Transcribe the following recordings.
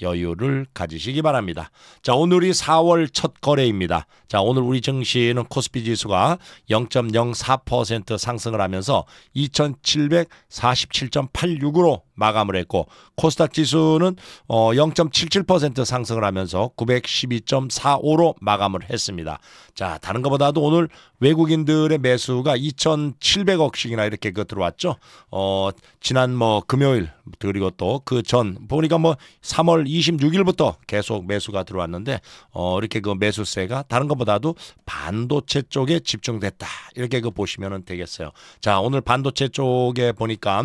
여유를 가지시기 바랍니다. 자, 오늘이 4월 첫 거래입니다. 자, 오늘 우리 증시는 코스피 지수가 0.04% 상승을 하면서 2747.86으로 마감을 했고 코스닥 지수는 0.77% 어, 상승을 하면서 912.45로 마감을 했습니다. 자, 다른 것보다도 오늘 외국인들의 매수가 2,700억씩이나 이렇게 그 들어왔죠. 어 지난 뭐 금요일 그리고 또 그 전 보니까 뭐 3월 26일부터 계속 매수가 들어왔는데 어 이렇게 그 매수세가 다른 것보다도 반도체 쪽에 집중됐다. 이렇게 그 보시면 되겠어요. 자, 오늘 반도체 쪽에 보니까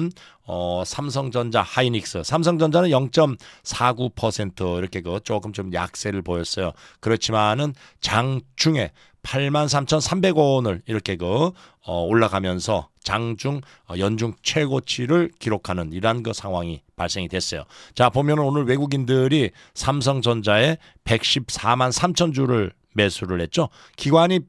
어, 삼성전자, 하이닉스. 삼성전자는 0.49% 이렇게 그 조금 좀 약세를 보였어요. 그렇지만은 장중에 83,300원을 이렇게 그 어, 올라가면서 장중 어, 연중 최고치를 기록하는 이러한 그 상황이 발생이 됐어요. 자 보면은 오늘 외국인들이 삼성전자에 114만 3천 주를 매수를 했죠. 기관이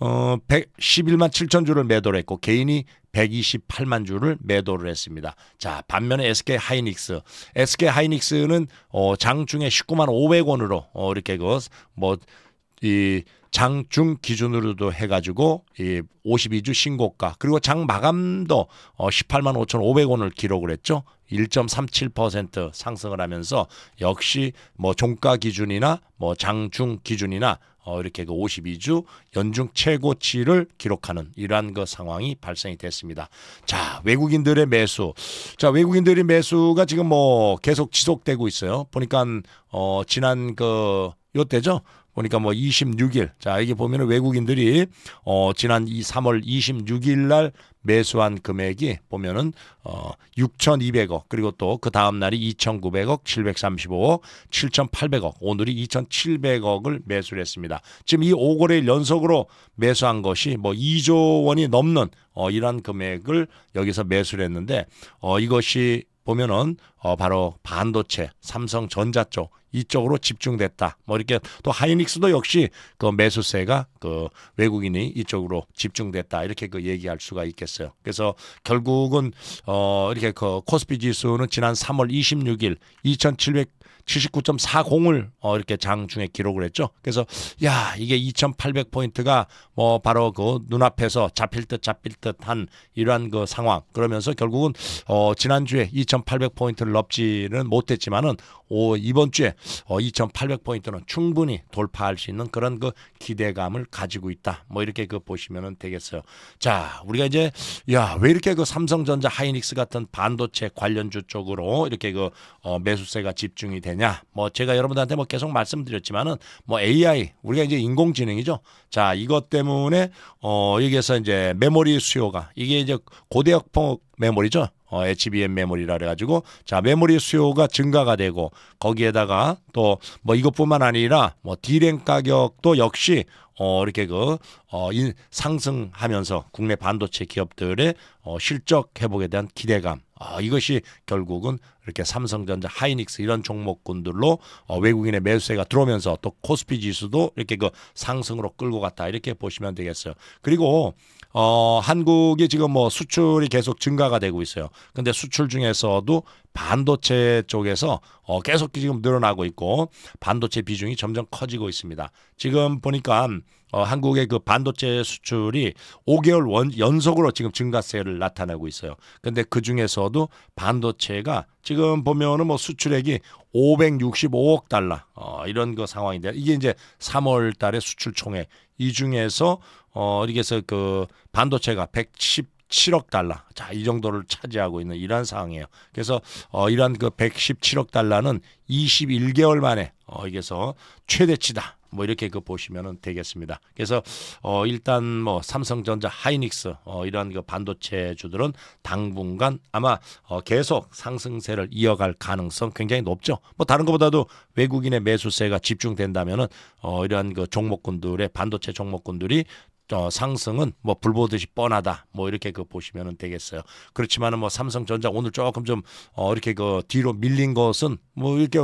어 111만 7천 주를 매도를 했고 개인이 128만 주를 매도를 했습니다. 자, 반면에 SK 하이닉스. SK 하이닉스는 어 장중에 19만 500원으로 어 이렇게 그뭐이 장중 기준으로도 해가지고 이 52주 신고가 그리고 장 마감도 어 18만 5,500원을 기록을 했죠. 1.37% 상승을 하면서 역시 뭐 종가 기준이나 뭐 장중 기준이나 어, 이렇게 그 52주 연중 최고치를 기록하는 이러한 그 상황이 발생이 됐습니다. 자, 외국인들의 매수. 자, 외국인들의 매수가 지금 뭐 계속 지속되고 있어요. 보니까 어, 지난 그 요때죠. 보니까 뭐 26일 자 이게 보면은 외국인들이 어 지난 이 3월 26일 날 매수한 금액이 보면은 어 6,200억 그리고 또 그 다음 날이 2,900억, 735억, 7,800억, 오늘이 2,700억을 매수를 했습니다. 지금 이 5거래 연속으로 매수한 것이 뭐 2조 원이 넘는 어이런 금액을 여기서 매수를 했는데 어 이것이 보면은 어, 바로 반도체, 삼성전자 쪽 이쪽으로 집중됐다. 뭐 이렇게 또 하이닉스도 역시 그 매수세가 그 외국인이 이쪽으로 집중됐다. 이렇게 그 얘기할 수가 있겠어요. 그래서 결국은 어 이렇게 그 코스피 지수는 지난 3월 26일 2700 79.40을 어 이렇게 장중에 기록을 했죠. 그래서 야, 이게 2800 포인트가 뭐 바로 그 눈앞에서 잡힐 듯 잡힐 듯한 이러한 그 상황. 그러면서 결국은 어 지난주에 2800 포인트를 목표지는 못했지만은 오, 이번 주에 어, 2,800포인트는 충분히 돌파할 수 있는 그런 그 기대감을 가지고 있다. 뭐 이렇게 그 보시면은 되겠어요. 자, 우리가 이제 야, 왜 이렇게 그 삼성전자 하이닉스 같은 반도체 관련주 쪽으로 이렇게 그 어, 매수세가 집중이 되냐? 뭐 제가 여러분들한테 뭐 계속 말씀드렸지만은 뭐 AI 우리가 이제 인공지능이죠. 자, 이것 때문에 어, 여기에서 이제 메모리 수요가 이게 이제 고대역폭 메모리죠. 어, HBM 메모리라 그래가지고 자 메모리 수요가 증가가 되고 거기에다가 또 뭐 이것뿐만 아니라 뭐 D램 가격도 역시 어, 이렇게 그, 어, 인, 상승하면서 국내 반도체 기업들의 어, 실적 회복에 대한 기대감. 어, 이것이 결국은 이렇게 삼성전자, 하이닉스 이런 종목군들로 어, 외국인의 매수세가 들어오면서 또 코스피 지수도 이렇게 그 상승으로 끌고 갔다. 이렇게 보시면 되겠어요. 그리고 어, 한국이 지금 뭐 수출이 계속 증가가 되고 있어요. 근데 수출 중에서도 반도체 쪽에서 어, 계속 지금 늘어나고 있고 반도체 비중이 점점 커지고 있습니다. 지금 보니까 어, 한국의 그 반도체 수출이 5개월 원, 연속으로 지금 증가세를 나타내고 있어요. 근데 그 중에서도 반도체가 지금 보면은 뭐 수출액이 565억 달러 어, 이런 그 상황인데 이게 이제 3월 달에 수출 총액 이 중에서 어, 여기에서 그 반도체가 117억 달러. 자, 이 정도를 차지하고 있는 이러한 상황이에요. 그래서 어, 이런그 117억 달러는 21개월 만에 어, 여게에서 최대치다. 뭐 이렇게 그 보시면은 되겠습니다. 그래서 어 일단 뭐 삼성전자, 하이닉스 어 이러한 그 반도체 주들은 당분간 아마 어 계속 상승세를 이어갈 가능성 굉장히 높죠. 뭐 다른 것보다도 외국인의 매수세가 집중된다면은 어 이러한 그 종목군들의 반도체 종목군들이 어, 상승은 뭐 불보듯이 뻔하다. 뭐 이렇게 그보시면 되겠어요. 그렇지만은 뭐 삼성전자 오늘 조금 좀 어, 이렇게 그 뒤로 밀린 것은 뭐 이렇게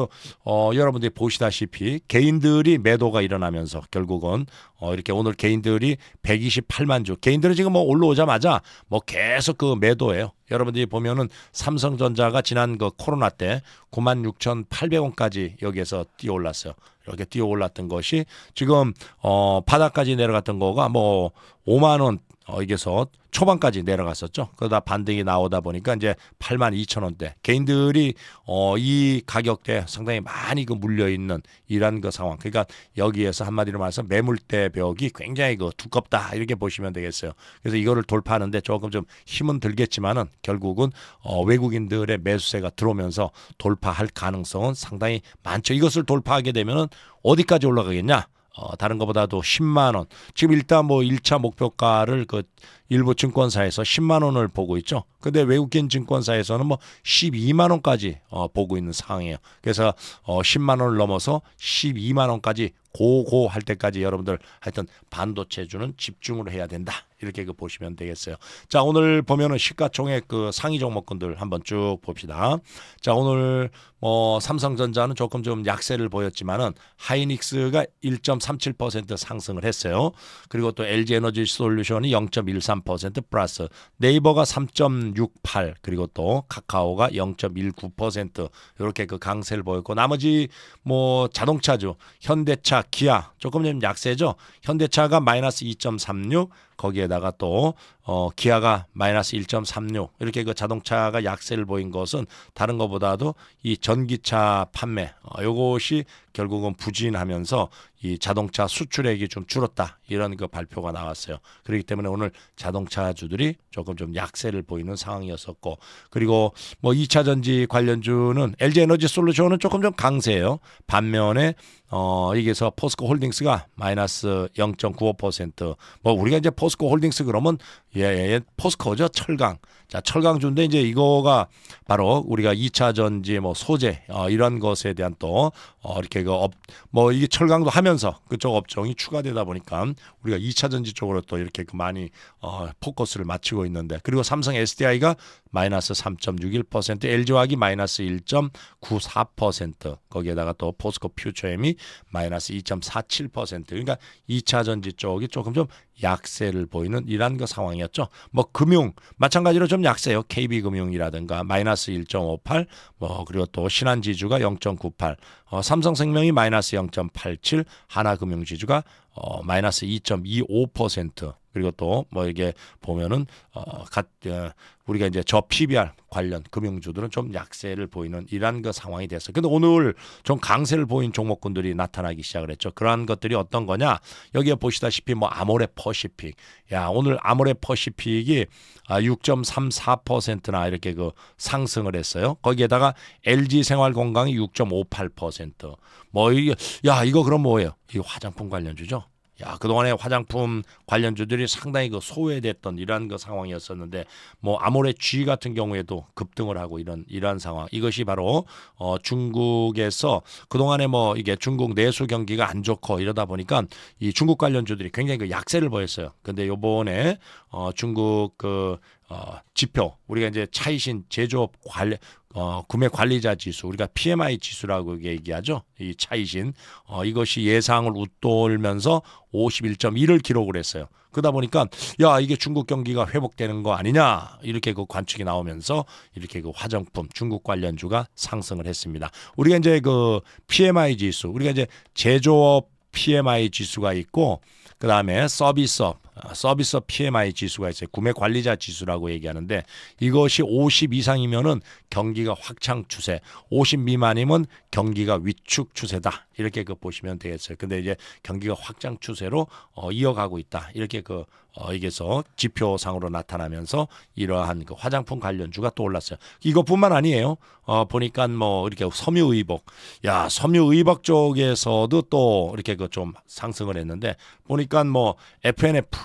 어, 여러분들이 보시다시피 개인들이 매도가 일어나면서 결국은 어, 이렇게 오늘 개인들이 128만 주. 개인들은 지금 뭐 올라오자마자 뭐 계속 그 매도예요. 여러분들이 보면은 삼성전자가 지난 그 코로나 때 96,800원까지 여기에서 뛰어 올랐어요. 이렇게 뛰어 올랐던 것이 지금 어 바닥까지 내려갔던 거가 뭐 5만 원 어, 이게서 초반까지 내려갔었죠. 그러다 반등이 나오다 보니까 이제 8만 2천 원대 개인들이 어, 이 가격대 상당히 많이 그 물려 있는 이런 그 상황. 그러니까 여기에서 한마디로 말해서 매물대 벽이 굉장히 그 두껍다 이렇게 보시면 되겠어요. 그래서 이거를 돌파하는데 조금 좀 힘은 들겠지만은 결국은 어, 외국인들의 매수세가 들어오면서 돌파할 가능성은 상당히 많죠. 이것을 돌파하게 되면은 어디까지 올라가겠냐? 어, 다른 것보다도 10만 원. 지금 일단 뭐 1차 목표가를 그 일부 증권사에서 10만 원을 보고 있죠. 근데 외국인 증권사에서는 뭐 12만 원까지 어, 보고 있는 상황이에요. 그래서 어, 10만 원을 넘어서 12만 원까지 고고 할 때까지 여러분들 하여튼 반도체주는 집중을 해야 된다. 일개급 그 보시면 되겠어요. 자 오늘 보면은 시가총액 그 상위 종목군들 한번 쭉 봅시다. 자 오늘 뭐 삼성전자는 조금 좀 약세를 보였지만은 하이닉스가 1.37% 상승을 했어요. 그리고 또 LG 에너지 솔루션이 0.13% 플러스, 네이버가 3.68 그리고 또 카카오가 0.19% 이렇게 그 강세를 보였고 나머지 뭐 자동차주 현대차, 기아 조금 좀 약세죠. 현대차가 마이너스 2.36 거기에다가 또 어, 기아가 마이너스 1.36 이렇게 그 자동차가 약세를 보인 것은 다른 것보다도 이 전기차 판매 어, 요것이 결국은 부진하면서 이 자동차 수출액이 좀 줄었다 이런 그 발표가 나왔어요. 그렇기 때문에 오늘 자동차주들이 조금 좀 약세를 보이는 상황이었었고 그리고 뭐 2차 전지 관련주는 LG 에너지 솔루션은 조금 좀 강세예요. 반면에 어 이게서 포스코 홀딩스가 마이너스 0.95%. 뭐 우리가 이제 포스코 홀딩스 그러면 예, 예, 예 포스코죠 철강. 자 철강주인데 이제 이거가 바로 우리가 2차 전지 뭐 소재 어, 이런 것에 대한 또 어, 이렇게 이거 업, 뭐 이게 철강도 하면서 그쪽 업종이 추가되다 보니까 우리가 2차 전지 쪽으로 또 이렇게 그 많이 어, 포커스를 맞추고 있는데 그리고 삼성 SDI가 마이너스 3.61% LG화학이 마이너스 1.94% 거기에다가 또 포스코 퓨처엠이 마이너스 2.47% 그러니까 2차 전지 쪽이 조금 좀 약세를 보이는 이런 그 상황이었죠. 뭐 금융 마찬가지로 좀 약세요. KB 금융이라든가 마이너스 1.58, 뭐 그리고 또 신한지주가 0.98, 어, 삼성생명이 마이너스 0.87, 하나금융지주가 어, 마이너스 2.25%. 그리고 또 뭐 이게 보면은 어, 갓, 어, 우리가 이제 저 PBR 관련 금융주들은 좀 약세를 보이는 이런그 상황이 됐어 근데 오늘 좀 강세를 보인 종목군들이 나타나기 시작을 했죠. 그러한 것들이 어떤 거냐? 여기에 보시다시피 뭐 아모레 퍼시픽. 야, 오늘 아모레 퍼시픽이 6.34%나 아, 이렇게 그 상승을 했어요. 거기에다가 LG 생활건강이 6.58%. 뭐 이게 야, 이거 그럼 뭐예요? 이 화장품 관련주죠. 야 그동안에 화장품 관련주들이 상당히 그 소외됐던 이러한 그 상황이었었는데 뭐 아모레 G 같은 경우에도 급등을 하고 이런 이러한 상황 이것이 바로 어 중국에서 그동안에 뭐 이게 중국 내수 경기가 안 좋고 이러다 보니까 이 중국 관련주들이 굉장히 그 약세를 보였어요 근데 요번에 어 중국 그 어, 지표 우리가 이제 차이신 제조업 관련 어, 구매 관리자 지수 우리가 PMI 지수라고 얘기하죠. 이 차이신 어, 이것이 예상을 웃돌면서 51.1을 기록을 했어요. 그러다 보니까 야 이게 중국 경기가 회복되는 거 아니냐 이렇게 그 관측이 나오면서 이렇게 그 화장품 중국 관련주가 상승을 했습니다. 우리가 이제 그 PMI 지수 우리가 이제 제조업 PMI 지수가 있고 그 다음에 서비스업 어, 서비스업 PMI 지수가 있어요. 구매 관리자 지수라고 얘기하는데 이것이 50 이상이면은 경기가 확장 추세, 50 미만이면 경기가 위축 추세다. 이렇게 그 보시면 되겠어요. 근데 이제 경기가 확장 추세로 어, 이어가고 있다. 이렇게 그 어, 이게서 지표상으로 나타나면서 이러한 그 화장품 관련주가 또 올랐어요. 이것뿐만 아니에요. 어, 보니까 뭐 이렇게 섬유의복, 야 섬유의복 쪽에서도 또 이렇게 그 좀 상승을 했는데 보니까 뭐 FNF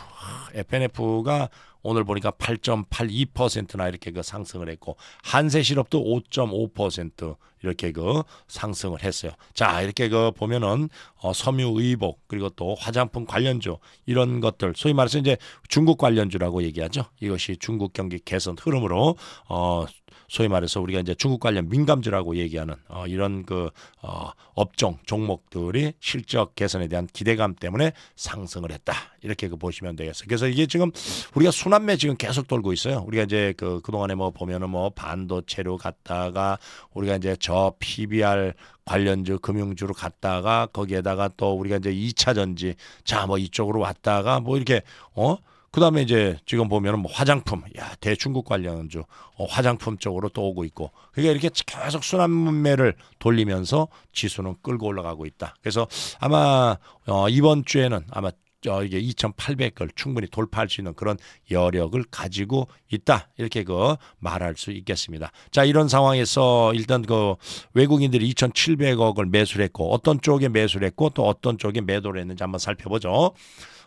FNF가 오늘 보니까 8.82%나 이렇게 그 상승을 했고 한세 실업도 5.5% 이렇게 그 상승을 했어요. 자 이렇게 그 보면은 어, 섬유 의복 그리고 또 화장품 관련주 이런 것들 소위 말해서 이제 중국 관련주라고 얘기하죠. 이것이 중국 경기 개선 흐름으로 어, 소위 말해서 우리가 이제 중국 관련 민감주라고 얘기하는 어, 이런 그 어, 업종 종목들이 실적 개선에 대한 기대감 때문에 상승을 했다 이렇게 그 보시면 되겠어요. 그래서 이게 지금 우리가 순환매 지금 계속 돌고 있어요. 우리가 이제 그그 동안에 뭐 보면은 뭐 반도체로 갔다가 우리가 이제 저 PBR 관련주 금융주로 갔다가 거기에다가 또 우리가 이제 2차 전지 자 뭐 이쪽으로 왔다가 뭐 이렇게 어 그다음에 이제 지금 보면은 뭐 화장품, 야 대중국 관련주, 어, 화장품 쪽으로 또 오고 있고, 그게 그러니까 이렇게 계속 순환매를 문 돌리면서 지수는 끌고 올라가고 있다. 그래서 아마 어, 이번 주에는 아마 어, 이게 2,800을 충분히 돌파할 수 있는 그런 여력을 가지고 있다. 이렇게 그 말할 수 있겠습니다. 자, 이런 상황에서 일단 그 외국인들이 2,700억을 매수를 했고 어떤 쪽에 매수를 했고 또 어떤 쪽에 매도를 했는지 한번 살펴보죠.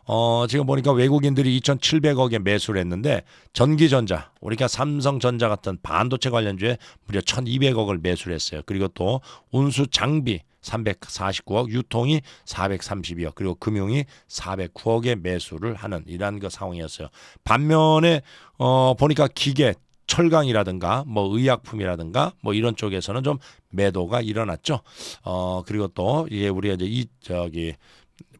어, 지금 보니까 외국인들이 2,700억에 매수를 했는데 전기전자, 우리가 삼성전자 같은 반도체 관련주에 무려 1,200억을 매수를 했어요. 그리고 또 운수 장비 349억, 유통이 432억, 그리고 금융이 409억에 매수를 하는 이런그 상황이었어요. 반면에 어, 보니까 기계 철강이라든가 뭐 의약품이라든가 뭐 이런 쪽에서는 좀 매도가 일어났죠. 어 그리고 또 이게 우리가 이제 이 저기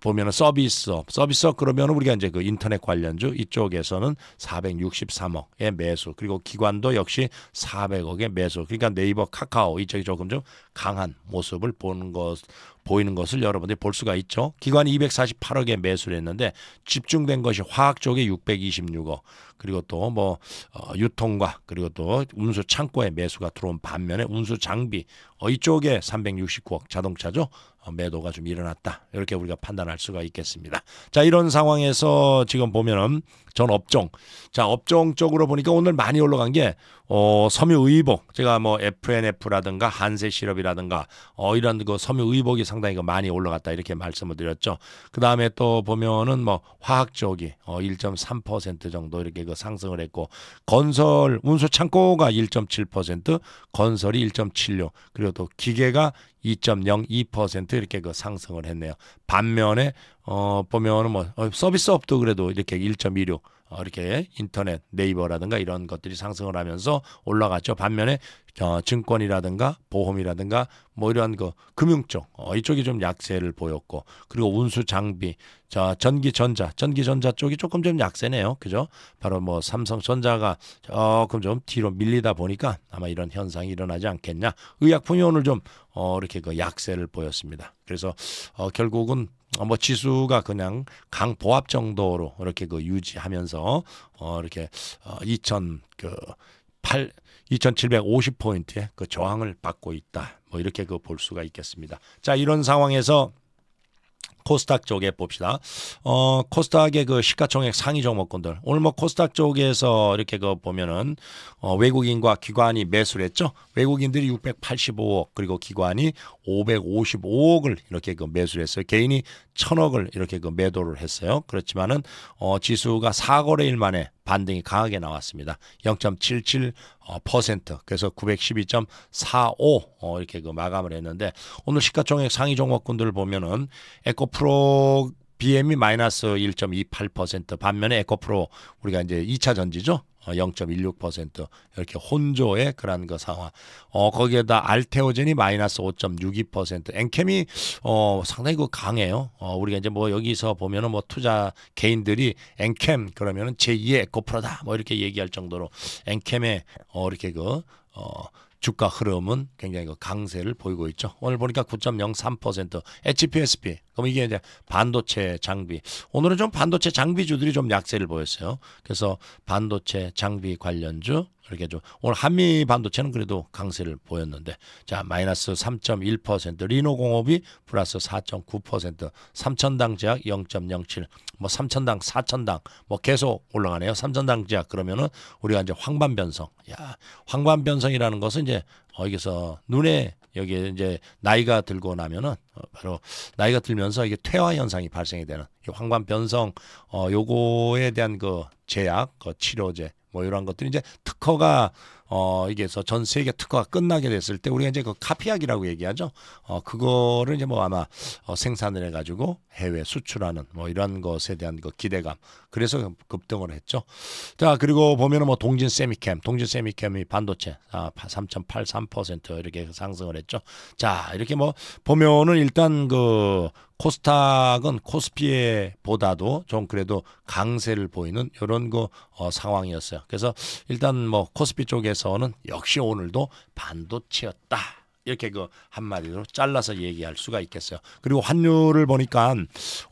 보면은 서비스업, 서비스업 그러면 우리가 이제 그 인터넷 관련주 이쪽에서는 463억의 매수, 그리고 기관도 역시 400억의 매수. 그러니까 네이버, 카카오 이쪽이 조금 좀 강한 모습을 보는 것 보이는 것을 여러분들이 볼 수가 있죠. 기관이 248억에 매수를 했는데 집중된 것이 화학 쪽에 626억 그리고 또뭐 어, 유통과 그리고 또 운수 창고에 매수가 들어온 반면에 운수 장비 어, 이쪽에 369억 자동차죠. 어, 매도가 좀 일어났다. 이렇게 우리가 판단할 수가 있겠습니다. 자, 이런 상황에서 지금 보면은 전 업종. 자, 업종 쪽으로 보니까 오늘 많이 올라간 게 어, 섬유의복. 제가 뭐 FNF라든가 한세시럽이라든가 어, 이런 그 섬유의복이 상당히 그 많이 올라갔다 이렇게 말씀을 드렸죠. 그 다음에 또 보면은 뭐 화학 쪽이 어, 1.3% 정도 이렇게 그 상승을 했고 건설 운수 창고가 1.7%, 건설이 1.76 그리고 또 기계가 2.02% 이렇게 그 상승을 했네요. 반면에 어, 보면은 뭐 어, 서비스업도 그래도 이렇게 1.16 어, 이렇게 인터넷 네이버라든가 이런 것들이 상승을 하면서 올라갔죠. 반면에 어, 증권이라든가 보험이라든가 뭐 이러한 그 금융 쪽 어, 이쪽이 좀 약세를 보였고 그리고 운수 장비 자 전기 전자 전기 전자 쪽이 조금 좀 약세네요. 그죠? 바로 뭐 삼성 전자가 조금 좀 뒤로 밀리다 보니까 아마 이런 현상이 일어나지 않겠냐. 의약품이 오늘 좀 어, 이렇게 그 약세를 보였습니다. 그래서 어, 결국은 어, 뭐 지수가 그냥 강 보합 정도로 이렇게 그 유지하면서 어 이렇게 어 2008 2750 포인트의 그 저항을 받고 있다. 뭐 이렇게 그 볼 수가 있겠습니다. 자, 이런 상황에서 코스닥 쪽에 봅시다. 어, 코스닥의 그 시가총액 상위 종목군들. 오늘 뭐 코스닥 쪽에서 이렇게 그 보면은 어, 외국인과 기관이 매수를 했죠. 외국인들이 685억 그리고 기관이 555억을 이렇게 그 매수를 했어요. 개인이 천억을 이렇게 그 매도를 했어요. 그렇지만은 어 지수가 4거래일 만에 반등이 강하게 나왔습니다. 0.77% 어, 그래서 912.45 어, 이렇게 그 마감을 했는데 오늘 시가총액 상위 종목군들을 보면은 에코프로 BM이 마이너스 1.28% 반면에 에코프로 우리가 이제 2차 전지죠. 0.16% 어, 이렇게 혼조의 그런 그 상황. 어 거기에다 알테오젠이 마이너스 5.62%. 엔캠이 어 상당히 그 강해요. 어 우리가 이제 뭐 여기서 보면은 뭐 투자 개인들이 엔캠 그러면은 제2의 에코프로다 뭐 이렇게 얘기할 정도로 엔캠에어 이렇게 그어 주가 흐름은 굉장히 그 강세를 보이고 있죠. 오늘 보니까 9.03% HPSP. 그럼 이게 이제 반도체 장비. 오늘은 좀 반도체 장비주들이 좀 약세를 보였어요. 그래서 반도체 장비 관련주 알겠죠. 오늘 한미 반도체는 그래도 강세를 보였는데 자 마이너스 3.1% 리노공업이 플러스 4.9% 삼천당 제약 0.07뭐 삼천당 사천당 뭐 계속 올라가네요. 삼천당 제약 그러면은 우리가 이제 황반 변성 야 황반 변성이라는 것은 이제 어, 여기서 눈에 여기 이제 나이가 들고 나면은 바로 나이가 들면서 이게 퇴화 현상이 발생이 되는 황반 변성 어 요거에 대한 그 제약 그 치료제 뭐 이런 것들이 이제 특허가 어 이게 서전 세계 특허가 끝나게 됐을 때 우리가 이제 그 카피약이라고 얘기하죠. 어 그거를 이제 뭐 아마 어 생산을 해 가지고 해외 수출하는 뭐 이런 것에 대한 그 기대감. 그래서 급등을 했죠. 자, 그리고 보면은 뭐 동진 세미캠, 동진 세미캠이 반도체 아 3.83% 이렇게 그 상승을 했죠. 자, 이렇게 뭐 보면은 일단 그 코스닥은 코스피에 보다도 좀 그래도 강세를 보이는 이런 거, 어, 상황이었어요. 그래서 일단 뭐 코스피 쪽에서는 역시 오늘도 반도체였다. 이렇게 그 한마디로 잘라서 얘기할 수가 있겠어요. 그리고 환율을 보니까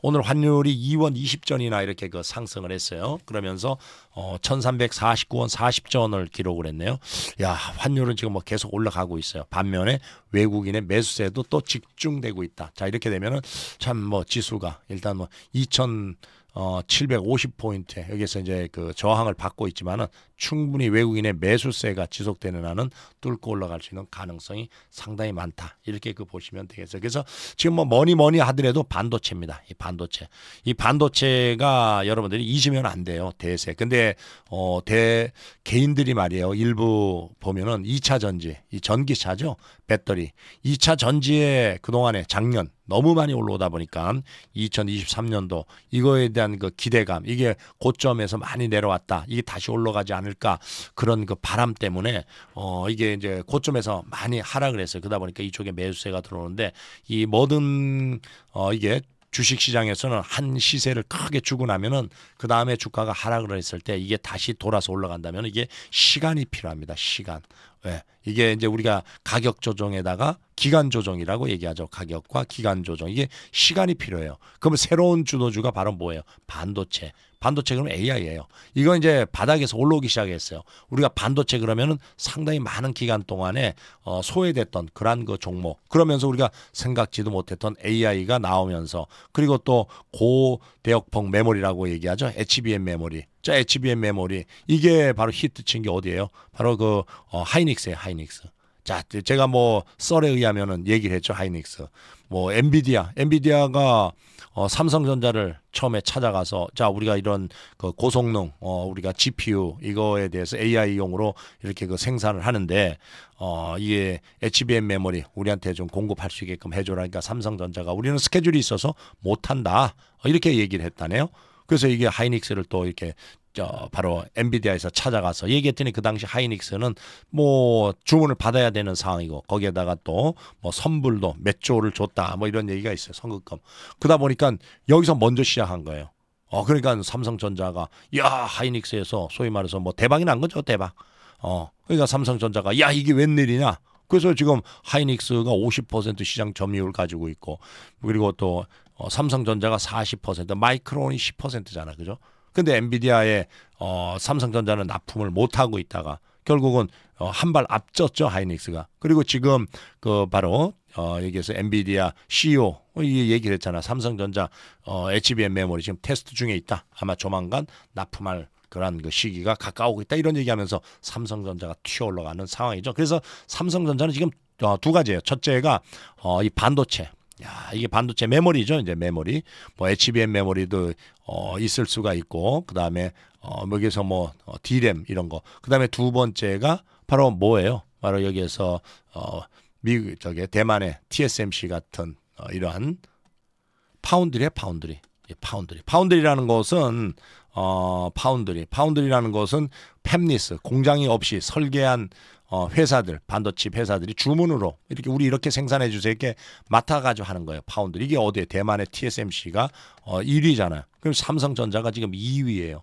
오늘 환율이 2원 20전이나 이렇게 그 상승을 했어요. 그러면서 어 1349원 40전을 기록을 했네요. 야, 환율은 지금 뭐 계속 올라가고 있어요. 반면에 외국인의 매수세도 또 집중되고 있다. 자, 이렇게 되면은 참 뭐 지수가 일단 뭐2000 어, 750포인트 여기서 이제 그 저항을 받고 있지만은 충분히 외국인의 매수세가 지속되는 한은 뚫고 올라갈 수 있는 가능성이 상당히 많다. 이렇게 그 보시면 되겠어요. 그래서 지금 뭐 뭐니 뭐니 하더라도 반도체입니다. 이 반도체. 이 반도체가 여러분들이 잊으면 안 돼요. 대세. 근데 어, 대 개인들이 말이에요. 일부 보면은 2차 전지, 이 전기차죠. 배터리. 2차 전지에 그동안에 작년 너무 많이 올라오다 보니까 2023년도 이거에 대한 그 기대감 이게 고점에서 많이 내려왔다. 이게 다시 올라가지 않을 않을까 그런 그 바람 때문에 어 이게 이제 고점에서 많이 하락을 했어요. 그러다 보니까 이쪽에 매수세가 들어오는데 이 모든 어 이게 주식 시장에서는 한 시세를 크게 주고 나면은 그 다음에 주가가 하락을 했을 때 이게 다시 돌아서 올라간다면 이게 시간이 필요합니다. 시간. 왜? 예. 이게 이제 우리가 가격 조정에다가 기간 조정이라고 얘기하죠. 가격과 기간 조정. 이게 시간이 필요해요. 그러면 새로운 주도주가 바로 뭐예요? 반도체. 반도체 그러면 AI예요. 이건 이제 바닥에서 올라오기 시작했어요. 우리가 반도체 그러면은 상당히 많은 기간 동안에 어, 소외됐던 그러한 그 종목. 그러면서 우리가 생각지도 못했던 AI가 나오면서 그리고 또 고대역폭 메모리라고 얘기하죠. HBM 메모리. 자, HBM 메모리. 이게 바로 히트 친 게 어디예요? 바로 그 어, 하이닉스예요, 하이닉스. 자, 제가 뭐 썰에 의하면은 얘기를 했죠 하이닉스. 뭐 엔비디아, 엔비디아가 어, 삼성전자를 처음에 찾아가서 자 우리가 이런 그 고성능, 어, 우리가 GPU 이거에 대해서 AI용으로 이렇게 그 생산을 하는데 어, 이게 HBM 메모리 우리한테 좀 공급할 수 있게끔 해줘라니까 그러니까 삼성전자가 우리는 스케줄이 있어서 못한다 이렇게 얘기를 했다네요. 그래서 이게 하이닉스를 또 이렇게 저 바로 엔비디아에서 찾아가서 얘기했더니 그 당시 하이닉스는 뭐 주문을 받아야 되는 상황이고 거기에다가 또 뭐 선불도 몇 조를 줬다 뭐 이런 얘기가 있어요 선급금 그러다 보니까 여기서 먼저 시작한 거예요 어 그러니까 삼성전자가 야 하이닉스에서 소위 말해서 뭐 대박이 난 거죠 대박 어 그러니까 삼성전자가 야 이게 웬일이냐 그래서 지금 하이닉스가 50% 시장 점유율 가지고 있고 그리고 또 어, 삼성전자가 40% 마이크론이 10%잖아. 그죠? 근데 엔비디아에 어, 삼성전자는 납품을 못 하고 있다가 결국은 어, 한발 앞섰죠 하이닉스가. 그리고 지금 그 바로 어, 여기에서 엔비디아 CEO 이 얘기를 했잖아. 삼성전자 어, HBM 메모리 지금 테스트 중에 있다. 아마 조만간 납품할 그런 그 시기가 가까우고 있다 이런 얘기하면서 삼성전자가 튀어 올라가는 상황이죠. 그래서 삼성전자는 지금 어, 두 가지예요. 첫째가 어, 이 반도체 야, 이게 반도체 메모리죠. 이제 메모리. 뭐 HBM 메모리도 어, 있을 수가 있고 그다음에 어, 여기서 뭐 어, D램 이런 거. 그다음에 두 번째가 바로 뭐예요? 바로 여기에서 어, 미국 저게 대만의 TSMC 같은 어, 이러한 파운드리의 파운드리. 파운드리. 파운드리라는 것은 어, 파운드리. 파운드리라는 것은 팹리스 공장이 없이 설계한 어, 회사들 반도체 회사들이 주문으로 이렇게 우리 이렇게 생산해 주세요 이렇게 맡아가지고 하는 거예요 파운드 리 이게 어디에 대만의 TSMC가 어, 1위잖아요 그럼 삼성전자가 지금 2위예요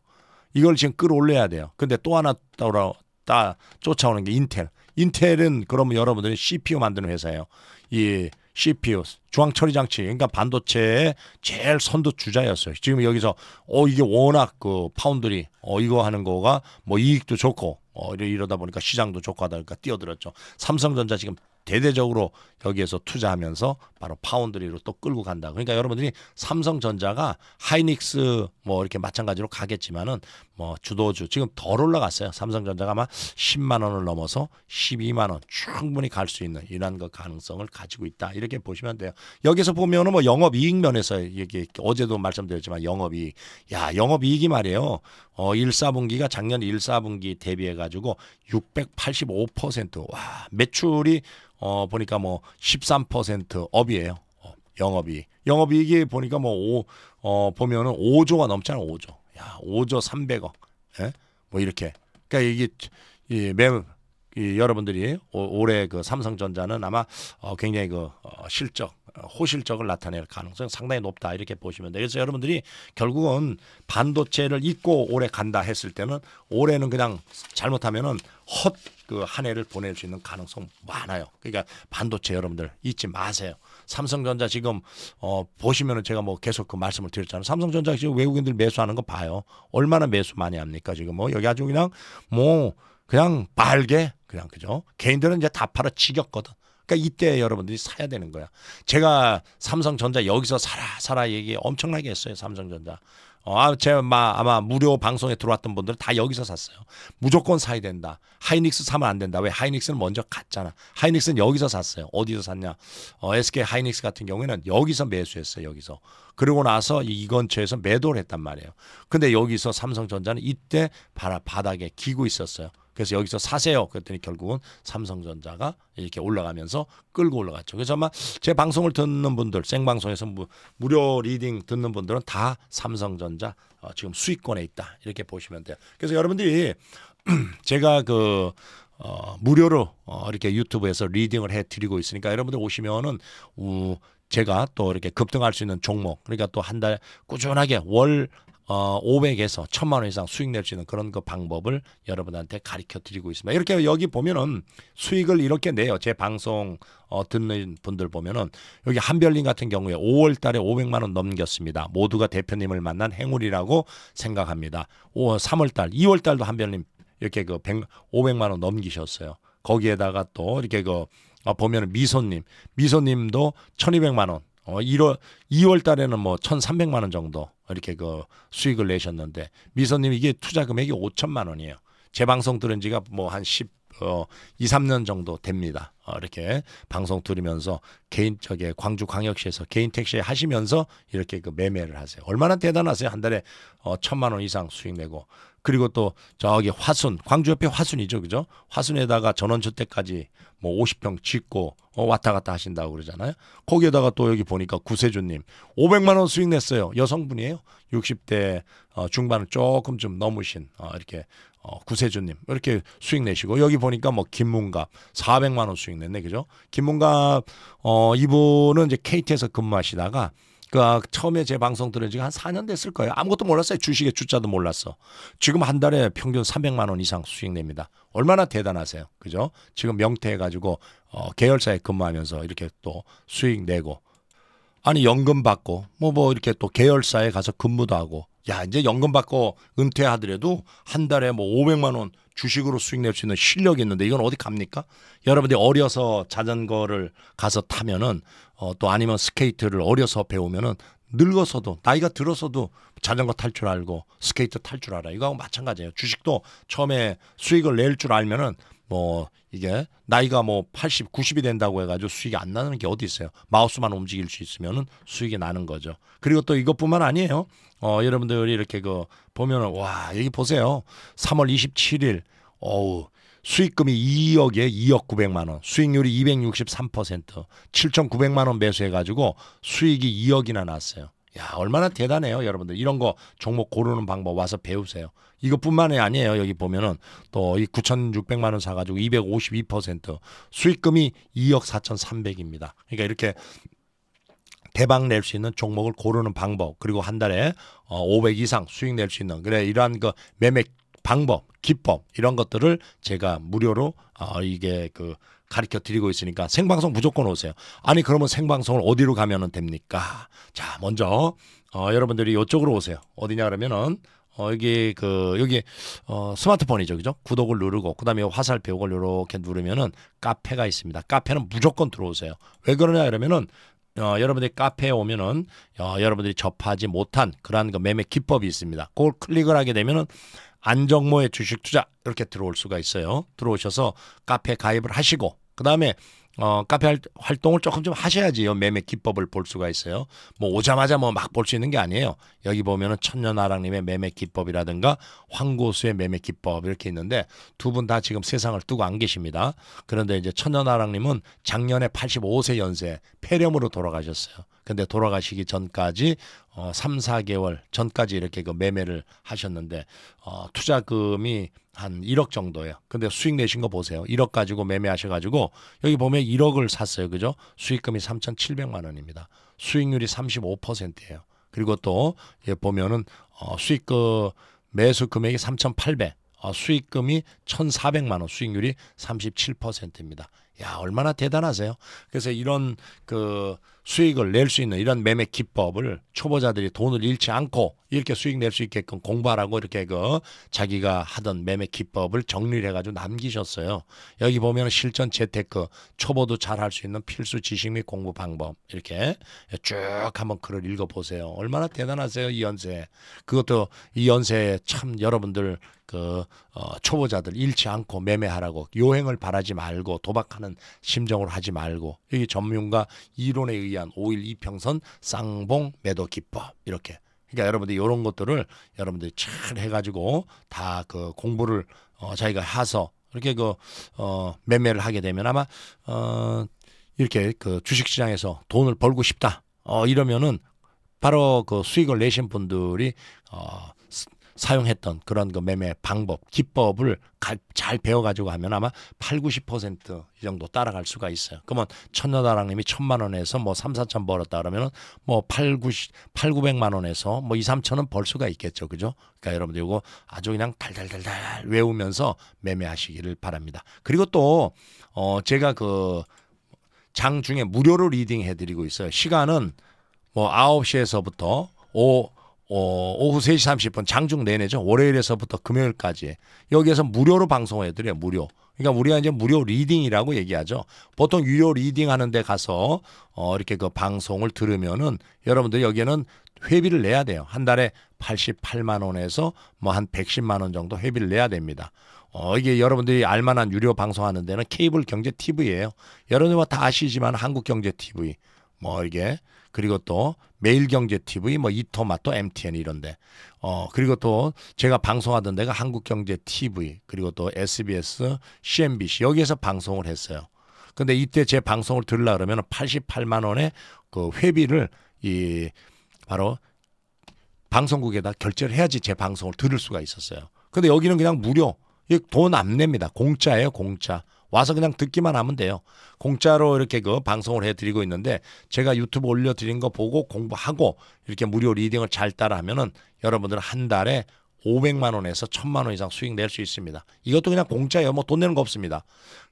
이걸 지금 끌어올려야 돼요 근데 또 하나 따라 따 쫓아오는 게 인텔 인텔은 그러면 여러분들이 CPU 만드는 회사예요 이 CPU 중앙 처리 장치 그러니까 반도체의 제일 선두 주자였어요. 지금 여기서 어 이게 워낙 그 파운드리 어 이거 하는 거가 뭐 이익도 좋고 어, 이러다 보니까 시장도 좋고 하다 보니까 뛰어들었죠. 삼성전자 지금 대대적으로 여기에서 투자하면서 바로 파운드리로 또 끌고 간다. 그러니까 여러분들이 삼성전자가 하이닉스 뭐 이렇게 마찬가지로 가겠지만은 뭐 주도주 지금 덜 올라갔어요. 삼성전자가 아마 10만 원을 넘어서 12만 원 충분히 갈 수 있는 이런 그 가능성을 가지고 있다. 이렇게 보시면 돼요. 여기서 보면은 뭐 영업 이익 면에서 얘기 어제도 말씀드렸지만 영업 이익. 야, 영업 이익이 말이에요. 어 1사분기가 작년 1사분기 대비해 가지고 685% 와, 매출이 어 보니까 뭐13% 업이에요. 어, 영업이익. 영업이익이 보니까 뭐 5, 어 보면은 5조가 넘잖아요. 5조. 야, 5조 300억. 예? 뭐 이렇게. 그러니까 이게 이 매우 이 여러분들이 오, 올해 그 삼성전자는 아마 어, 굉장히 그 어, 실적 어, 호실적을 나타낼 가능성이 상당히 높다 이렇게 보시면 돼요. 그래서 여러분들이 결국은 반도체를 잊고 올해 간다 했을 때는 올해는 그냥 잘못하면은 헛 그 한 해를 보낼 수 있는 가능성 많아요. 그러니까 반도체 여러분들 잊지 마세요. 삼성전자 지금 어 보시면은 제가 뭐 계속 그 말씀을 드렸잖아요. 삼성전자 지금 외국인들 매수하는 거 봐요. 얼마나 매수 많이 합니까? 지금 뭐 여기 아주 그냥 뭐 그냥 빨게 그냥 그죠? 개인들은 이제 다 팔아 지겹거든. 그러니까 이때 여러분들이 사야 되는 거야. 제가 삼성전자 여기서 살아 살아 얘기 엄청나게 했어요. 삼성전자. 어, 아, 제 아마, 아마 무료 방송에 들어왔던 분들은 다 여기서 샀어요. 무조건 사야 된다. 하이닉스 사면 안 된다. 왜 하이닉스는 먼저 갔잖아. 하이닉스는 여기서 샀어요. 어디서 샀냐? 어, SK 하이닉스 같은 경우에는 여기서 매수했어요. 여기서. 그러고 나서 이 근처에서 매도를 했단 말이에요. 근데 여기서 삼성전자는 이때 바, 바닥에 기고 있었어요. 그래서 여기서 사세요. 그랬더니 결국은 삼성전자가 이렇게 올라가면서 끌고 올라갔죠. 그래서 아마 제 방송을 듣는 분들 생방송에서 무료 리딩 듣는 분들은 다 삼성전자 어, 지금 수익권에 있다 이렇게 보시면 돼요. 그래서 여러분들이 제가 그 어, 무료로 어, 이렇게 유튜브에서 리딩을 해드리고 있으니까 여러분들 오시면은 우, 제가 또 이렇게 급등할 수 있는 종목 그러니까 또 한 달 꾸준하게 월 어, 500에서 1000만 원 이상 수익 낼 수 있는 그런 그 방법을 여러분한테 가르쳐 드리고 있습니다. 이렇게 여기 보면은 수익을 이렇게 내요. 제 방송 어, 듣는 분들 보면은 여기 한별님 같은 경우에 5월 달에 500만 원 넘겼습니다. 모두가 대표님을 만난 행운이라고 생각합니다. 5 3월 달, 2월 달도 한별님 이렇게 그 100, 500만 원 넘기셨어요. 거기에다가 또 이렇게 그 어, 보면은 미소님, 미소님도 1200만 원어 1월 2월 달에는 뭐 1,300만 원 정도 이렇게 그 수익을 내셨는데 미선님 이게 투자 금액이 5천만 원이에요. 재 방송 들은 지가 뭐한 10, 어, 2, 3년 정도 됩니다. 어, 이렇게 방송 들으면서 개인, 저기, 광주 광역시에서 개인 택시 하시면서 이렇게 그 매매를 하세요. 얼마나 대단하세요. 한 달에 어, 천만 원 이상 수익 내고. 그리고 또 저기 화순 광주 옆에 화순이죠 그죠 화순에다가 전원주택까지 뭐 50평 짓고 어, 왔다 갔다 하신다고 그러잖아요 거기에다가 또 여기 보니까 구세주님 500만 원 수익 냈어요 여성분이에요 60대 어, 중반을 조금 좀 넘으신 어, 이렇게 어, 구세주님 이렇게 수익 내시고 여기 보니까 뭐 김문갑 400만 원 수익 냈네 그죠 김문갑 어, 이분은 이제 KT에서 근무하시다가 그 처음에 제 방송 들은 지가 한 4년 됐을 거예요. 아무것도 몰랐어요. 주식의 주자도 몰랐어. 지금 한 달에 평균 300만 원 이상 수익 냅니다. 얼마나 대단하세요. 그죠? 지금 명퇴해 가지고 어, 계열사에 근무하면서 이렇게 또 수익 내고 아니 연금 받고 뭐뭐 뭐 이렇게 또 계열사에 가서 근무도 하고 야 이제 연금 받고 은퇴하더라도 한 달에 뭐 500만 원 주식으로 수익 낼 수 있는 실력이 있는데 이건 어디 갑니까? 여러분들이 어려서 자전거를 가서 타면은 어, 또 아니면 스케이트를 어려서 배우면은 늙어서도 나이가 들어서도 자전거 탈 줄 알고 스케이트 탈 줄 알아. 이거하고 마찬가지예요. 주식도 처음에 수익을 낼 줄 알면은 뭐 이게 나이가 뭐 80, 90이 된다고 해가지고 수익이 안 나는 게 어디 있어요. 마우스만 움직일 수 있으면은 수익이 나는 거죠. 그리고 또 이것뿐만 아니에요. 어, 여러분들이 이렇게 그 보면은 와, 여기 보세요. 3월 27일 어우 수익금이 2억에 2억 9백만 원, 수익률이 263%, 7,900만 원 매수해 가지고 수익이 2억이나 났어요. 야, 얼마나 대단해요, 여러분들. 이런 거 종목 고르는 방법 와서 배우세요. 이것뿐만이 아니에요. 여기 보면은 또 이 9,600만 원 사가지고 252% 수익금이 2억 4,300입니다. 그러니까 이렇게 대박 낼 수 있는 종목을 고르는 방법 그리고 한 달에 500 어, 이상 수익 낼 수 있는 그래 이러한 그 매매 방법 기법 이런 것들을 제가 무료로 어, 이게 그 가르쳐 드리고 있으니까 생방송 무조건 오세요. 아니 그러면 생방송을 어디로 가면은 됩니까? 자 먼저 어, 여러분들이 이쪽으로 오세요. 어디냐 그러면은 어, 여기 그 여기 어, 스마트폰이죠, 그죠? 구독을 누르고 그다음에 화살 표우걸 이렇게 누르면은 카페가 있습니다. 카페는 무조건 들어오세요. 왜 그러냐 그러면은 어, 여러분들이 카페에 오면은 어, 여러분들이 접하지 못한 그러한 그 매매 기법이 있습니다. 그걸 클릭을 하게 되면은 안정모의 주식 투자 이렇게 들어올 수가 있어요. 들어오셔서 카페 가입을 하시고 그 다음에 어, 카페 활동을 조금 좀 하셔야지요. 매매 기법을 볼 수가 있어요. 뭐 오자마자 뭐 막 볼 수 있는 게 아니에요. 여기 보면은 천년아랑님의 매매 기법이라든가 황고수의 매매 기법 이렇게 있는데 두 분 다 지금 세상을 뜨고 안 계십니다. 그런데 이제 천년아랑님은 작년에 85세 연세 폐렴으로 돌아가셨어요. 근데 돌아가시기 전까지 어 3, 4개월 전까지 이렇게 그 매매를 하셨는데 어 투자금이 한 1억 정도예요. 근데 수익 내신 거 보세요. 1억 가지고 매매하셔 가지고 여기 보면 1억을 샀어요. 그죠? 수익금이 3,700만 원입니다. 수익률이 35%예요. 그리고 또 예, 보면은 어 수익 그 매수 금액이 3,800 어, 수익금이 1,400만 원, 수익률이 37%입니다. 야, 얼마나 대단하세요. 그래서 이런 그 수익을 낼 수 있는 이런 매매 기법을 초보자들이 돈을 잃지 않고 이렇게 수익 낼 수 있게끔 공부하라고 이렇게 그 자기가 하던 매매 기법을 정리를 해가지고 남기셨어요. 여기 보면 실전 재테크 초보도 잘 할 수 있는 필수 지식 및 공부 방법 이렇게 쭉 한번 글을 읽어보세요. 얼마나 대단하세요 이 연세. 그것도 이 연세에 참 여러분들 그 어, 초보자들 잃지 않고 매매하라고 요행을 바라지 말고 도박하는 심정으로 하지 말고 여기 전문가 이론에 의한 5일 이평선 쌍봉 매도 기법 이렇게 그러니까 여러분들이 이런 것들을 여러분들이 잘 해가지고 다 그 공부를 어, 자기가 하서 이렇게 그 어, 매매를 하게 되면 아마 어, 이렇게 그 주식시장에서 돈을 벌고 싶다 어, 이러면은 바로 그 수익을 내신 분들이 어, 사용했던 그런 그 매매 방법, 기법을 잘 배워가지고 하면 아마 8, 90%이 정도 따라갈 수가 있어요. 그러면 천여다랑님이 천만 원에서 뭐 3, 4천 벌었다 그러면 뭐 8, 90, 8, 900만 원에서 뭐 2, 3천은 벌 수가 있겠죠. 그죠? 그러니까 여러분들 이거 아주 그냥 달달달달 외우면서 매매하시기를 바랍니다. 그리고 또, 어, 제가 그 장 중에 무료로 리딩 해드리고 있어요. 시간은 뭐 9시에서부터 5, 어, 오후 3시 30분 장중 내내죠. 월요일에서부터 금요일까지 여기에서 무료로 방송해 을 드려요. 무료. 그러니까 우리가 이제 무료 리딩이라고 얘기하죠. 보통 유료 리딩 하는데 가서 어, 이렇게 그 방송을 들으면은 여러분들 여기에는 회비를 내야 돼요. 한 달에 88만 원에서 뭐 한 110만 원 정도 회비를 내야 됩니다. 어, 이게 여러분들이 알만한 유료 방송하는 데는 케이블 경제 TV예요. 여러분들 뭐 다 아시지만 한국 경제 TV 뭐 이게 그리고 또 매일경제TV, 뭐 이토마토, MTN 이런데, 어 그리고 또 제가 방송하던 데가 한국경제TV, 그리고 또 SBS, CNBC 여기에서 방송을 했어요. 근데 이때 제 방송을 들으려 그러면 88만 원의 그 회비를 이 바로 방송국에다 결제를 해야지 제 방송을 들을 수가 있었어요. 근데 여기는 그냥 무료. 돈 안 냅니다. 공짜예요, 공짜. 와서 그냥 듣기만 하면 돼요. 공짜로 이렇게 그 방송을 해드리고 있는데 제가 유튜브 올려드린 거 보고 공부하고 이렇게 무료 리딩을 잘 따라하면은 여러분들 한 달에 500만 원에서 1000만 원 이상 수익 낼 수 있습니다. 이것도 그냥 공짜예요. 뭐 돈 내는 거 없습니다.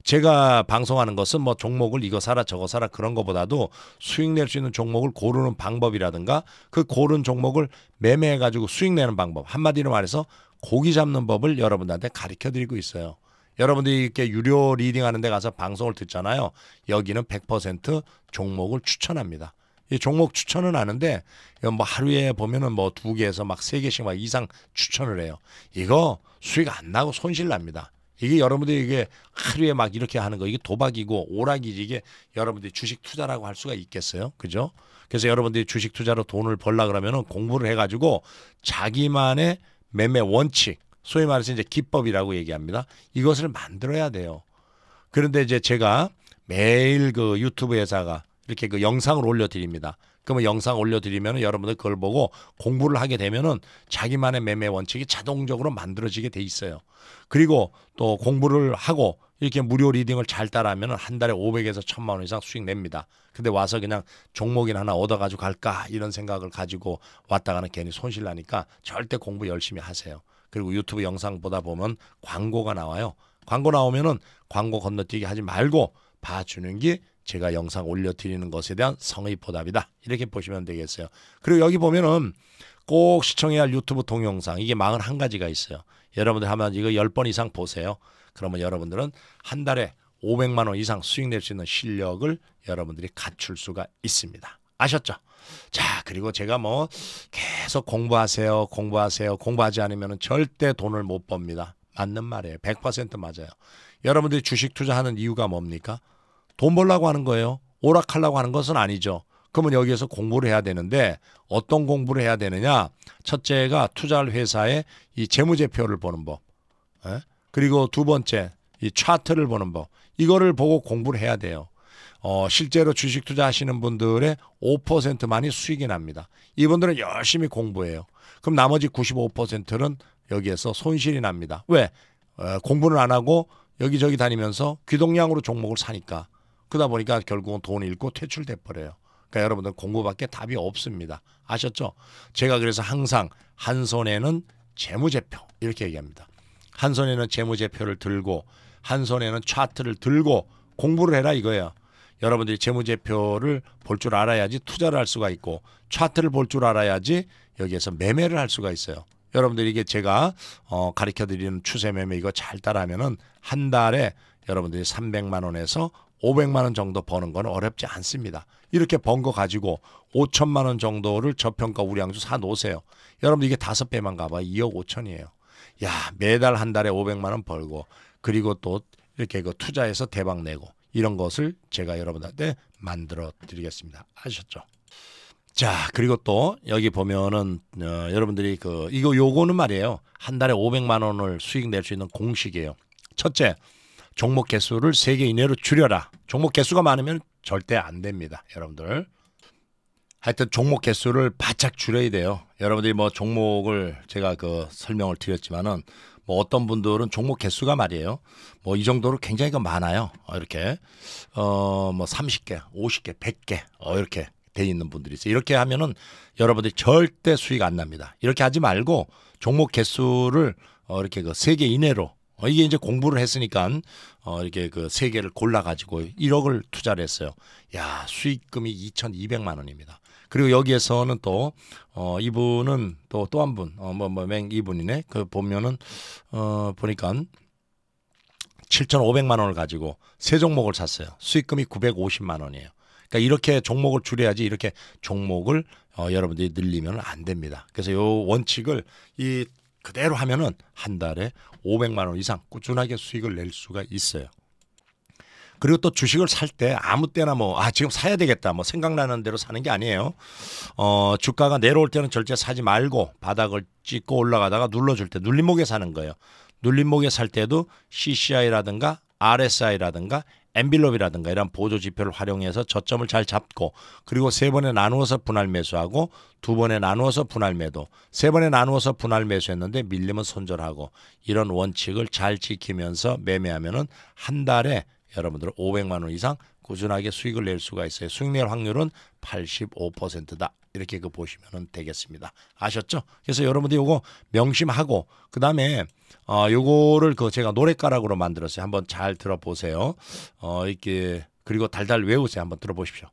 제가 방송하는 것은 뭐 종목을 이거 사라 저거 사라 그런 거보다도 수익 낼 수 있는 종목을 고르는 방법이라든가 그 고른 종목을 매매해 가지고 수익 내는 방법 한마디로 말해서 고기 잡는 법을 여러분들한테 가르쳐 드리고 있어요. 여러분들이 이렇게 유료 리딩 하는 데 가서 방송을 듣잖아요. 여기는 100% 종목을 추천합니다. 이 종목 추천은 하는데 뭐 하루에 보면은 뭐 두 개에서 막 세 개씩 막 이상 추천을 해요. 이거 수익 안 나고 손실 납니다. 이게 여러분들이 이게 하루에 막 이렇게 하는 거 이게 도박이고 오락이지 이게 여러분들이 주식 투자라고 할 수가 있겠어요. 그죠? 그래서 여러분들이 주식 투자로 돈을 벌라 그러면은 공부를 해 가지고 자기만의 매매 원칙 소위 말해서 이제 기법이라고 얘기합니다. 이것을 만들어야 돼요. 그런데 이제 제가 매일 그 유튜브 회사가 이렇게 그 영상을 올려드립니다. 그러면 영상 올려드리면 여러분들 그걸 보고 공부를 하게 되면은 자기만의 매매 원칙이 자동적으로 만들어지게 돼 있어요. 그리고 또 공부를 하고 이렇게 무료 리딩을 잘 따라하면 한 달에 500에서 1000만 원 이상 수익 냅니다. 근데 와서 그냥 종목이나 하나 얻어가지고 갈까 이런 생각을 가지고 왔다가는 괜히 손실 나니까 절대 공부 열심히 하세요. 그리고 유튜브 영상 보다 보면 광고가 나와요. 광고 나오면은 광고 건너뛰기 하지 말고 봐주는 게 제가 영상 올려드리는 것에 대한 성의 보답이다. 이렇게 보시면 되겠어요. 그리고 여기 보면은 꼭 시청해야 할 유튜브 동영상 이게 41가지가 있어요. 여러분들 하면 이거 10번 이상 보세요. 그러면 여러분들은 한 달에 500만 원 이상 수익 낼 수 있는 실력을 여러분들이 갖출 수가 있습니다. 아셨죠? 자, 그리고 제가 뭐 계속 공부하세요, 공부하세요, 공부하지 않으면 절대 돈을 못 법니다. 맞는 말이에요. 100% 맞아요. 여러분들이 주식 투자하는 이유가 뭡니까? 돈 벌라고 하는 거예요. 오락하려고 하는 것은 아니죠. 그러면 여기에서 공부를 해야 되는데 어떤 공부를 해야 되느냐? 첫째가 투자할 회사의 이 재무제표를 보는 법. 에? 예? 그리고 두 번째 이 차트를 보는 법. 이거를 보고 공부를 해야 돼요. 어, 실제로 주식 투자하시는 분들의 5%만이 수익이 납니다. 이분들은 열심히 공부해요. 그럼 나머지 95%는 여기에서 손실이 납니다. 왜? 어, 공부를 안 하고 여기저기 다니면서 귀동량으로 종목을 사니까 그러다 보니까 결국은 돈 잃고 퇴출돼 버려요. 그러니까 여러분들 공부밖에 답이 없습니다. 아셨죠? 제가 그래서 항상 한 손에는 재무제표 이렇게 얘기합니다. 한 손에는 재무제표를 들고 한 손에는 차트를 들고 공부를 해라 이거예요. 여러분들이 재무제표를 볼 줄 알아야지 투자를 할 수가 있고 차트를 볼 줄 알아야지 여기에서 매매를 할 수가 있어요. 여러분들이 게 제가 어, 가르쳐 드리는 추세 매매 이거 잘 따라하면은 한 달에 여러분들이 300만 원에서 500만 원 정도 버는 건 어렵지 않습니다. 이렇게 번 거 가지고 5천만 원 정도를 저평가 우량주 사 놓으세요. 여러분 이게 다섯 배만 가봐 2억 5천이에요. 야 매달 한 달에 500만 원 벌고 그리고 또 이렇게 그 투자해서 대박 내고 이런 것을 제가 여러분한테 만들어 드리겠습니다. 아셨죠? 자, 그리고 또 여기 보면은 어, 여러분들이 그 이거 요거는 말이에요. 한 달에 500만 원을 수익 낼 수 있는 공식이에요. 첫째, 종목 개수를 3개 이내로 줄여라. 종목 개수가 많으면 절대 안 됩니다. 여러분들. 하여튼 종목 개수를 바짝 줄여야 돼요. 여러분들이 뭐 종목을 제가 그 설명을 드렸지만은 뭐 어떤 분들은 종목 개수가 말이에요. 뭐 이 정도로 굉장히 많아요. 어, 이렇게 어 뭐 30개, 50개, 100개 어 이렇게 돼 있는 분들이 있어요. 이렇게 하면은 여러분들이 절대 수익 안 납니다. 이렇게 하지 말고 종목 개수를 어 이렇게 그3개 이내로 어 이게 이제 공부를 했으니까 어 이렇게 그3 개를 골라 가지고 1억을 투자를 했어요. 야, 수익금이 2,200만 원입니다. 그리고 여기에서는 또 어, 이분은 또 또 한 분, 어, 뭐, 뭐, 맹 이분이네. 그 보면은 어, 보니까 7,500만 원을 가지고 세 종목을 샀어요. 수익금이 950만 원이에요. 그러니까 이렇게 종목을 줄여야지 이렇게 종목을 어, 여러분들이 늘리면 안 됩니다. 그래서 요 원칙을 이 그대로 하면은 한 달에 500만 원 이상 꾸준하게 수익을 낼 수가 있어요. 그리고 또 주식을 살 때 아무 때나 뭐 아 지금 사야 되겠다 뭐 생각나는 대로 사는 게 아니에요. 어 주가가 내려올 때는 절대 사지 말고 바닥을 찍고 올라가다가 눌러줄 때 눌림목에 사는 거예요. 눌림목에 살 때도 CCI라든가 RSI라든가 엔빌롭이라든가 이런 보조 지표를 활용해서 저점을 잘 잡고 그리고 세 번에 나누어서 분할 매수하고 두 번에 나누어서 분할 매도 세 번에 나누어서 분할 매수했는데 밀리면 손절하고 이런 원칙을 잘 지키면서 매매하면은 한 달에 여러분들 500만 원 이상 꾸준하게 수익을 낼 수가 있어요. 수익 낼 확률은 85%다. 이렇게 그 보시면 되겠습니다. 아셨죠? 그래서 여러분들 요거 명심하고 그다음에 어거를그 제가 노래가락으로 만들었어요. 한번 잘 들어보세요. 어 이렇게 그리고 달달 외우세요. 한번 들어보십시오.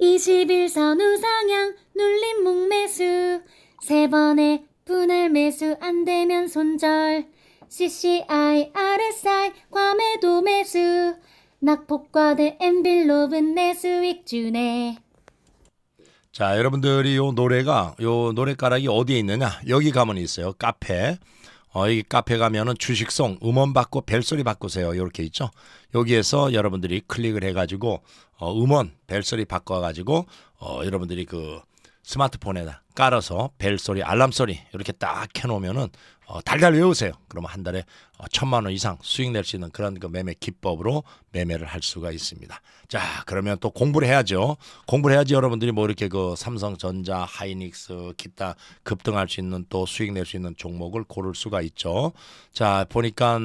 21선 우상향 눌림 목매수 세 번의 분할 매수 안 되면 손절 CCI, RSI, 과매도 매수 낙폭과대 엔빌 로브내 수익 주네 자 여러분들이 요 노래가 요 노래가락이 어디에 있느냐 여기 가면 있어요 카페 어, 이 카페 가면은 주식송 음원 받고 벨소리 바꾸세요. 이렇게 있죠. 여기에서 여러분들이 클릭을 해가지고 어, 음원 벨소리 바꿔가지고 어, 여러분들이 그 스마트폰에다 깔아서 벨 소리, 알람 소리 이렇게 딱 해놓으면은 어, 달달 외우세요. 그러면 한 달에 어, 천만 원 이상 수익 낼 수 있는 그런 그 매매 기법으로 매매를 할 수가 있습니다. 자, 그러면 또 공부를 해야죠. 공부를 해야지 여러분들이 뭐 이렇게 그 삼성전자, 하이닉스, 기타 급등할 수 있는 또 수익 낼 수 있는 종목을 고를 수가 있죠. 자, 보니까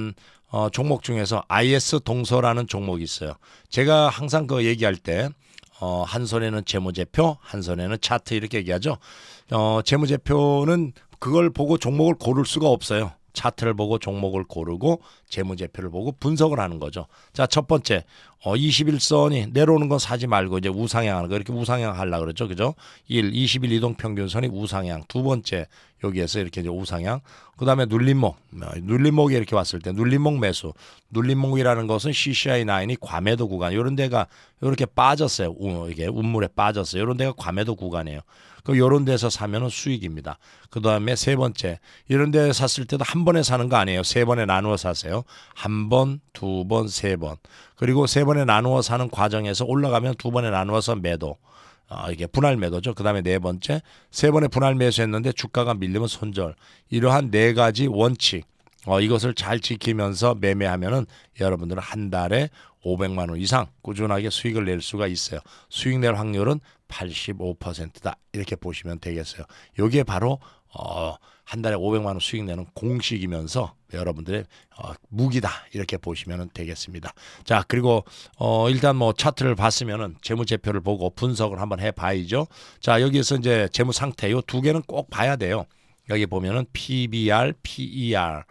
어, 종목 중에서 IS 동서라는 종목이 있어요. 제가 항상 그 얘기할 때 어, 한 손에는 재무제표, 한 손에는 차트 이렇게 얘기하죠. 어, 재무제표는 그걸 보고 종목을 고를 수가 없어요. 차트를 보고 종목을 고르고 재무제표를 보고 분석을 하는 거죠. 자, 첫 번째. 어, 21선이 내려오는 건 사지 말고 이제 우상향하는 거. 이렇게 우상향 하려고 그랬죠. 그죠? 1. 20일 이동 평균선이 우상향. 두 번째. 여기에서 이렇게 이제 우상향. 그다음에 눌림목. 어, 눌림목이 이렇게 왔을 때 눌림목 매수. 눌림목이라는 것은 CCI9이 과매도 구간. 요런 데가 이렇게 빠졌어요. 우, 이게 운물에 빠졌어요. 요런 데가 과매도 구간이에요. 그 요런 데서 사면은 수익입니다. 그 다음에 세 번째 이런 데 샀을 때도 한 번에 사는 거 아니에요. 세 번에 나누어 사세요. 한 번, 두 번, 세 번. 그리고 세 번에 나누어 사는 과정에서 올라가면 두 번에 나누어서 매도. 아, 이게 분할 매도죠. 그 다음에 네 번째, 세 번의 분할 매수했는데 주가가 밀리면 손절. 이러한 네 가지 원칙. 어, 이것을 잘 지키면서 매매하면은 여러분들은 한 달에 500만 원 이상 꾸준하게 수익을 낼 수가 있어요. 수익 낼 확률은 85%다. 이렇게 보시면 되겠어요. 여기에 바로 어, 한 달에 500만 원 수익 내는 공식이면서 여러분들의 어, 무기다 이렇게 보시면 되겠습니다. 자 그리고 어, 일단 뭐 차트를 봤으면은 재무제표를 보고 분석을 한번 해봐야죠. 자 여기에서 이제 재무 상태 요두 개는 꼭 봐야 돼요. 여기 보면은 PBR, PER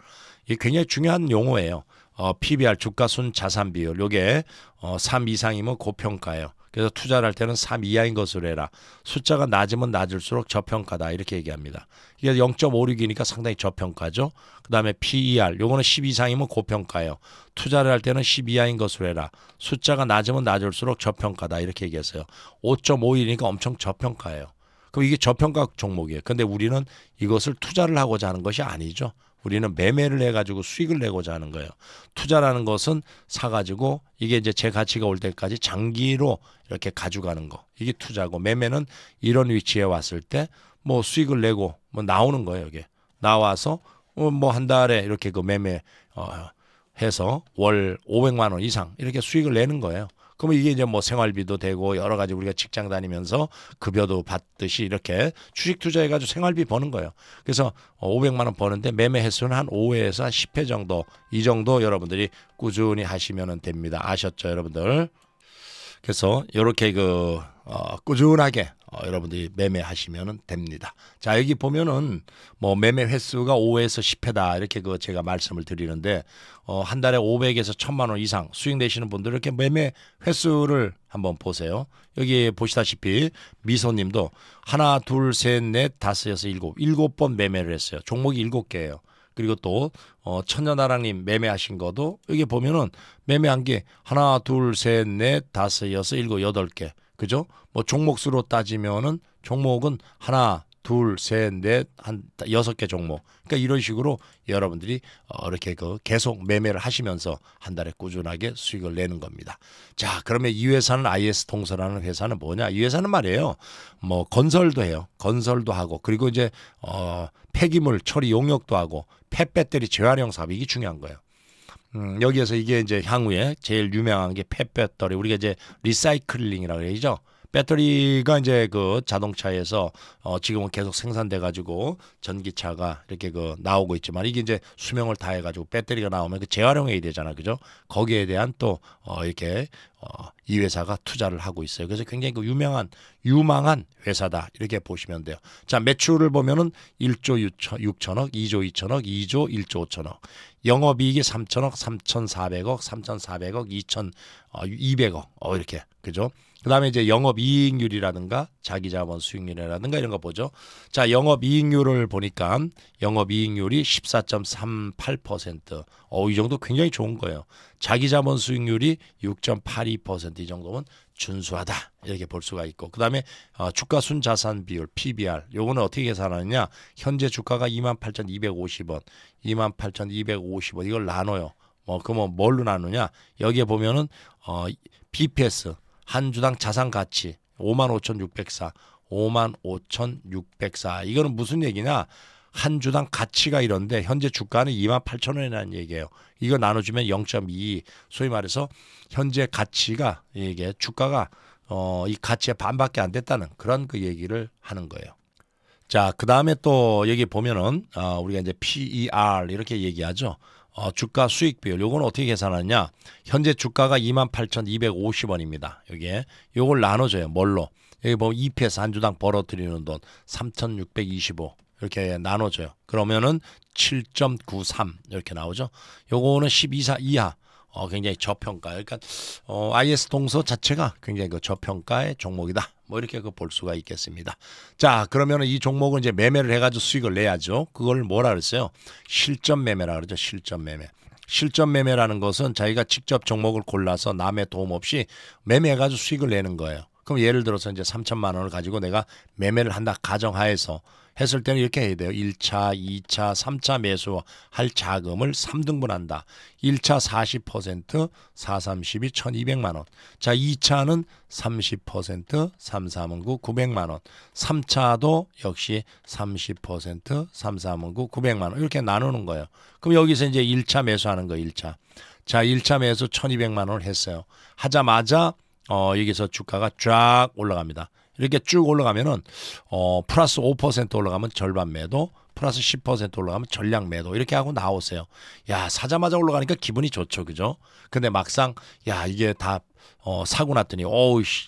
이게 굉장히 중요한 용어예요. 어, PBR 주가순 자산 비율 요게 어, 3 이상이면 고평가예요. 그래서 투자를 할 때는 3 이하인 것으로 해라. 숫자가 낮으면 낮을수록 저평가다 이렇게 얘기합니다. 이게 0.56이니까 상당히 저평가죠. 그 다음에 PER 요거는 10 이상이면 고평가예요. 투자를 할 때는 10 이하인 것으로 해라. 숫자가 낮으면 낮을수록 저평가다 이렇게 얘기했어요. 5.51이니까 엄청 저평가예요. 그럼 이게 저평가 종목이에요. 근데 우리는 이것을 투자를 하고자 하는 것이 아니죠. 우리는 매매를 해가지고 수익을 내고자 하는 거예요. 투자라는 것은 사가지고 이게 이제 제 가치가 올 때까지 장기로 이렇게 가져가는 거. 이게 투자고 매매는 이런 위치에 왔을 때 뭐 수익을 내고 뭐 나오는 거예요. 이게 나와서 어, 뭐한 달에 이렇게 그 매매 어 해서 월 500만 원 이상 이렇게 수익을 내는 거예요. 그러면 이게 이제 뭐 생활비도 되고 여러 가지 우리가 직장 다니면서 급여도 받듯이 이렇게 주식 투자해가지고 생활비 버는 거예요. 그래서 500만 어, 원 버는데 매매 횟수는 한 5회에서 한 10회 정도 이 정도 여러분들이 꾸준히 하시면 됩니다. 아셨죠, 여러분들? 그래서 이렇게 그 어, 꾸준하게 어, 여러분들이 매매하시면 됩니다. 자 여기 보면은 뭐 매매 횟수가 5에서 10회다 이렇게 그 제가 말씀을 드리는데 어, 한 달에 500에서 1000만 원 이상 수익 내시는 분들 이렇게 매매 횟수를 한번 보세요. 여기 보시다시피 미소님도 하나 둘셋넷 다섯 여섯 일곱 일곱 번 매매를 했어요. 종목이 일곱 개예요. 그리고 또 어, 천년아랑님 매매하신 것도 여기 보면은 매매한 게 하나 둘셋넷 다섯 여섯 일곱 여덟 개 그죠? 뭐 종목수로 따지면은 종목은 하나, 둘, 셋, 넷, 한 여섯 개 종목. 그러니까 이런 식으로 여러분들이 어, 이렇게 그 계속 매매를 하시면서 한 달에 꾸준하게 수익을 내는 겁니다. 자, 그러면 이 회사는 IS 동서라는 회사는 뭐냐? 이 회사는 말이에요. 뭐 건설도 해요. 건설도 하고 그리고 이제 어 폐기물 처리 용역도 하고 폐배터리 재활용 사업이 이게 중요한 거예요. 음, 여기에서 이게 이제 향후에 제일 유명한 게 펫배터리 우리가 이제 리사이클링이라고 그러죠. 배터리가 이제 그 자동차에서 어 지금은 계속 생산돼 가지고 전기차가 이렇게 그 나오고 있지만 이게 이제 수명을 다해 가지고 배터리가 나오면 그 재활용해야 되잖아. 그죠? 거기에 대한 또 어 이렇게 어 이 회사가 투자를 하고 있어요. 그래서 굉장히 그 유명한 유망한 회사다. 이렇게 보시면 돼요. 자, 매출을 보면은 1조 6천억, 2조 2천억, 2조 1조 5천억. 영업이익이 3천억, 3,400억, 3,400억, 2,200억. 어 이렇게. 그죠? 그다음에 이제 영업 이익률이라든가 자기 자본 수익률이라든가 이런 거 보죠. 자, 영업 이익률을 보니까 영업 이익률이 14.38%. 어, 이 정도 굉장히 좋은 거예요. 자기 자본 수익률이 6.82%이 정도면 준수하다. 이렇게 볼 수가 있고. 그다음에 어, 주가 순자산 비율 PBR. 요거는 어떻게 계산하느냐? 현재 주가가 28,250원. 28,250원. 이걸 나눠요. 뭐 그러면 뭘로 나누냐? 여기에 보면은 어 BPS 한 주당 자산 가치 55,604, 55,604. 이거는 무슨 얘기냐? 한 주당 가치가 이런데 현재 주가는 2만 8천 원이라는 얘기예요. 이거 나눠주면 0.2 소위 말해서 현재 가치가 이게 주가가 어, 이 가치의 반밖에 안 됐다는 그런 그 얘기를 하는 거예요. 자, 그 다음에 또 여기 보면은 어, 우리가 이제 PER 이렇게 얘기하죠. 어, 주가 수익 비율 요건 어떻게 계산하냐 느 현재 주가가 28,250원입니다. 여기에 요걸 나눠줘요. 뭘로? 여기 보 EPS 한 주당 벌어들이는 돈 3,625 이렇게 나눠줘요. 그러면은 7.93 이렇게 나오죠. 요거는 12사 이하 어, 굉장히 저평가. 그러니까 어, IS 동서 자체가 굉장히 그 저평가의 종목이다. 뭐 이렇게 그 볼 수가 있겠습니다. 자, 그러면이 종목은 이제 매매를 해가지고 수익을 내야죠. 그걸 뭐라 그랬어요? 실전 매매라 그러죠. 실전 매매. 실전 매매라는 것은 자기가 직접 종목을 골라서 남의 도움 없이 매매해가지고 수익을 내는 거예요. 그럼 예를 들어서 이제 3천만 원을 가지고 내가 매매를 한다 가정하에서 했을 때는 이렇게 해야 돼요. 1차, 2차, 3차 매수할 자금을 3등분한다. 1차 40%, 4, 32, 1200만 원. 자, 2차는 30%, 3, 3은 9, 900만 원. 3차도 역시 30%, 3, 3은 9, 900만 원. 이렇게 나누는 거예요. 그럼 여기서 이제 1차 매수하는 거 1차. 자, 1차 매수 1200만 원을 했어요. 하자마자 어, 여기서 주가가 쫙 올라갑니다. 이렇게 쭉 올라가면은 어 플러스 5% 올라가면 절반 매도, 플러스 10% 올라가면 전량 매도 이렇게 하고 나오세요. 야 사자마자 올라가니까 기분이 좋죠, 그죠? 근데 막상 야 이게 다 어, 사고 났더니 어우 씨,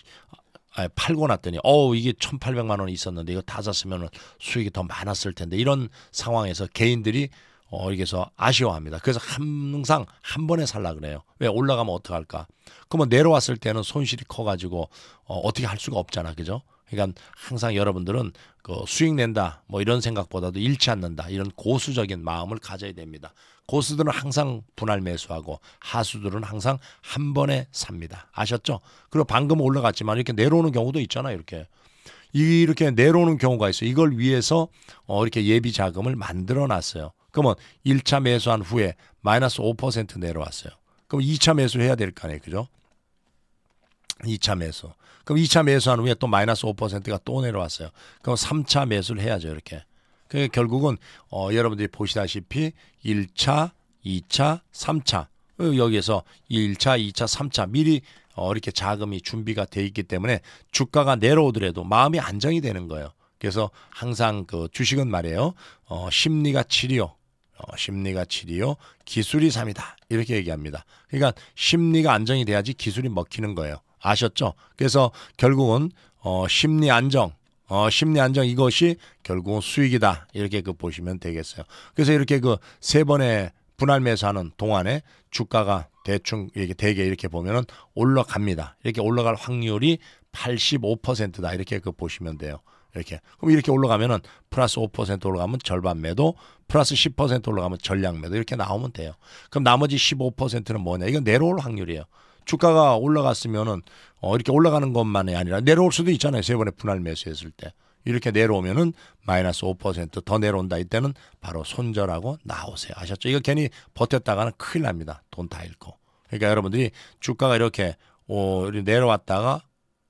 아, 팔고 났더니 어우 이게 1,800만 원 있었는데 이거 다 샀으면 수익이 더 많았을 텐데 이런 상황에서 개인들이 어, 그래서 아쉬워합니다. 그래서 항상 한 번에 살라 그래요. 왜 올라가면 어떡할까? 그러면 내려왔을 때는 손실이 커가지고 어, 어떻게 할 수가 없잖아, 그죠? 그러니까 항상 여러분들은 그 수익 낸다 뭐 이런 생각보다도 잃지 않는다 이런 고수적인 마음을 가져야 됩니다. 고수들은 항상 분할 매수하고 하수들은 항상 한 번에 삽니다. 아셨죠? 그리고 방금 올라갔지만 이렇게 내려오는 경우도 있잖아요. 이렇게 이렇게 내려오는 경우가 있어요. 이걸 위해서 어, 이렇게 예비 자금을 만들어 놨어요. 그러면 1차 매수한 후에 마이너스 5% 내려왔어요. 그럼 2차 매수해야 될 거 아니에요. 그죠? 2차 매수. 그럼 2차 매수한 후에 또 마이너스 5%가 또 내려왔어요. 그럼 3차 매수를 해야죠. 이렇게. 그 결국은 어, 여러분들이 보시다시피 1차, 2차, 3차. 여기에서 1차, 2차, 3차 미리 어, 이렇게 자금이 준비가 돼 있기 때문에 주가가 내려오더라도 마음이 안정이 되는 거예요. 그래서 항상 그 주식은 말이에요. 어, 심리가 치료, 어, 심리가 7이요, 기술이 3이다. 이렇게 얘기합니다. 그러니까 심리가 안정이 돼야지 기술이 먹히는 거예요. 아셨죠? 그래서 결국은 어, 심리 안정, 어, 심리 안정 이것이 결국은 수익이다. 이렇게 그 보시면 되겠어요. 그래서 이렇게 그 세 번의 분할 매수하는 동안에 주가가 대충 이렇게 대개 이렇게 보면은 올라갑니다. 이렇게 올라갈 확률이 85%다. 이렇게 그 보시면 돼요. 이렇게. 그럼 이렇게 올라가면은 플러스 5% 올라가면 절반 매도, 플러스 10% 올라가면 전량 매도 이렇게 나오면 돼요. 그럼 나머지 15%는 뭐냐? 이건 내려올 확률이에요. 주가가 올라갔으면은 어 이렇게 올라가는 것만이 아니라 내려올 수도 있잖아요. 세 번의 분할 매수했을 때. 이렇게 내려오면은 마이너스 5%더 내려온다 이때는 바로 손절하고 나오세요. 아셨죠? 이거 괜히 버텼다가는 큰일 납니다. 돈 다 잃고. 그러니까 여러분들이 주가가 이렇게 어, 내려왔다가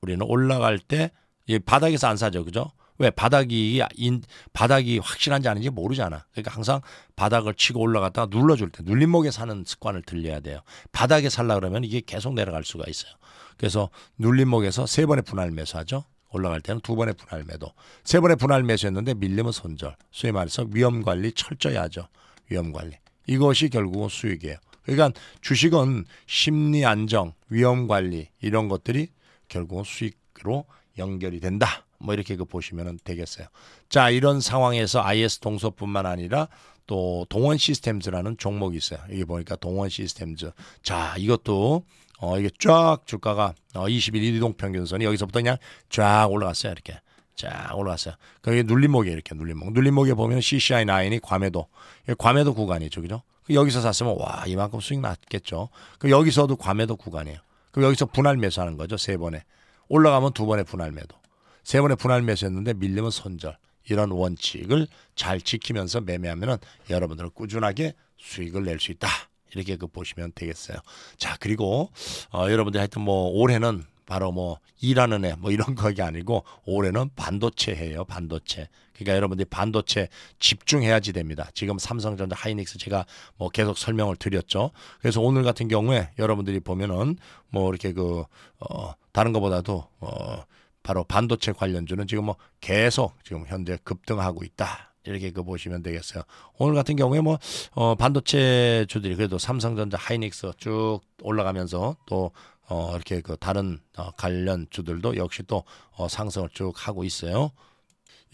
우리는 올라갈 때이 예, 바닥에서 안 사죠. 그죠? 왜 바닥이 인, 바닥이 확실한지 아닌지 모르잖아. 그러니까 항상 바닥을 치고 올라갔다가 눌러줄 때 눌림목에 사는 습관을 들려야 돼요. 바닥에 살라 그러면 이게 계속 내려갈 수가 있어요. 그래서 눌림목에서 세 번의 분할 매수하죠. 올라갈 때는 두 번의 분할 매도, 세 번의 분할 매수했는데 밀리면 손절. 소위 말해서 위험 관리 철저히 하죠. 위험 관리. 이것이 결국은 수익이에요. 그러니까 주식은 심리 안정, 위험 관리 이런 것들이 결국은 수익으로 연결이 된다. 뭐 이렇게 그 보시면 되겠어요. 자, 이런 상황에서 IS 동서뿐만 아니라 또 동원 시스템즈라는 종목이 있어요. 이게 보니까 동원 시스템즈. 자, 이것도 어 이게 쫙 주가가 어2 1일 이동 평균선이 여기서부터 그냥 쫙 올라갔어요. 이렇게. 쫙 올라갔어요. 그게 눌림목에 이렇게 눌림목. 눌림목에 보면 CCI9이 과매도. 과매도 구간이죠. 그죠? 그 여기서 샀으면 와, 이만큼 수익 났겠죠. 그 여기서도 과매도 구간이에요. 그 여기서 분할 매수하는 거죠. 세 번에. 올라가면 두 번의 분할 매도, 세 번의 분할 매수였는데 밀리면 손절. 이런 원칙을 잘 지키면서 매매하면은 여러분들은 꾸준하게 수익을 낼 수 있다. 이렇게 그 보시면 되겠어요. 자, 그리고 어, 여러분들 하여튼 뭐 올해는 바로 뭐 일하는 애 뭐 이런 거가 아니고 올해는 반도체 해요 반도체 그러니까 여러분들이 반도체 집중해야지 됩니다 지금 삼성전자 하이닉스 제가 뭐 계속 설명을 드렸죠 그래서 오늘 같은 경우에 여러분들이 보면은 뭐 이렇게 그어 다른 것보다도어 바로 반도체 관련주는 지금 뭐 계속 지금 현재 급등하고 있다 이렇게 그 보시면 되겠어요. 오늘 같은 경우에 뭐 어, 반도체 주들이 그래도 삼성전자, 하이닉스 쭉 올라가면서 또 어, 이렇게 그 다른 어, 관련 주들도 역시 또 어, 상승을 쭉 하고 있어요.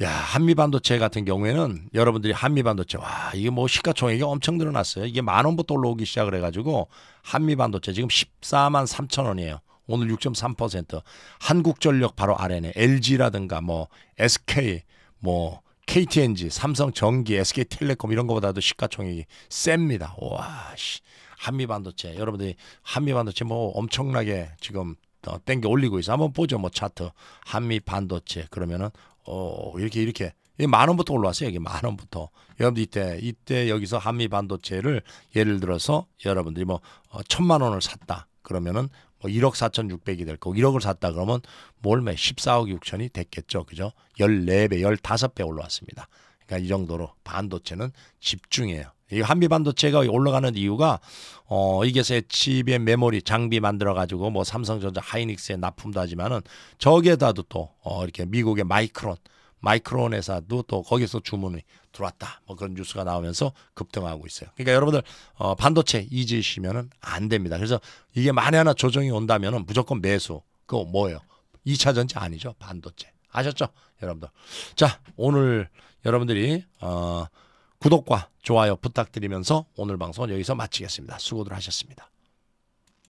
야, 한미 반도체 같은 경우에는 여러분들이 한미 반도체 와, 이게 뭐 시가총액이 엄청 늘어났어요. 이게 만 원부터 올라오기 시작을 해 가지고 한미 반도체 지금 14만 3천 원이에요. 오늘 6.3% 한국전력 바로 아래네. LG라든가 뭐 SK 뭐 KTNG, 삼성전기, SK텔레콤 이런 거보다도 시가총액이 셉니다. 와 씨. 한미 반도체 여러분들이 한미 반도체 뭐 엄청나게 지금 어, 땡겨 올리고 있어. 한번 보죠. 뭐 차트 한미 반도체 그러면은 어 이렇게 이렇게 만 원부터 올라왔어요. 여기 만 원부터. 여러분들 이때 이때 여기서 한미 반도체를 예를 들어서 여러분들이 뭐 어, 천만 원을 샀다. 그러면은 뭐 1억 4,600이 될 거고 1억을 샀다 그러면 몰매 14억 6천이 됐겠죠. 그죠? 14배, 15배 올라왔습니다. 그러니까 이 정도로 반도체는 집중이에요. 이 한미 반도체가 올라가는 이유가 어 이게 새 칩의 메모리 장비 만들어 가지고 뭐 삼성전자 하이닉스에 납품도 하지만은 저기에다도 또 어 이렇게 미국의 마이크론 마이크론 회사도 또 거기서 주문이 들어왔다. 뭐 그런 뉴스가 나오면서 급등하고 있어요. 그러니까 여러분들 어 반도체 잊으시면은 안 됩니다. 그래서 이게 만에 하나 조정이 온다면은 무조건 매수. 그거 뭐예요? 2차 전지 아니죠. 반도체. 아셨죠? 여러분들. 자, 오늘 여러분들이 어 구독과 좋아요 부탁드리면서 오늘 방송은 여기서 마치겠습니다. 수고들 하셨습니다.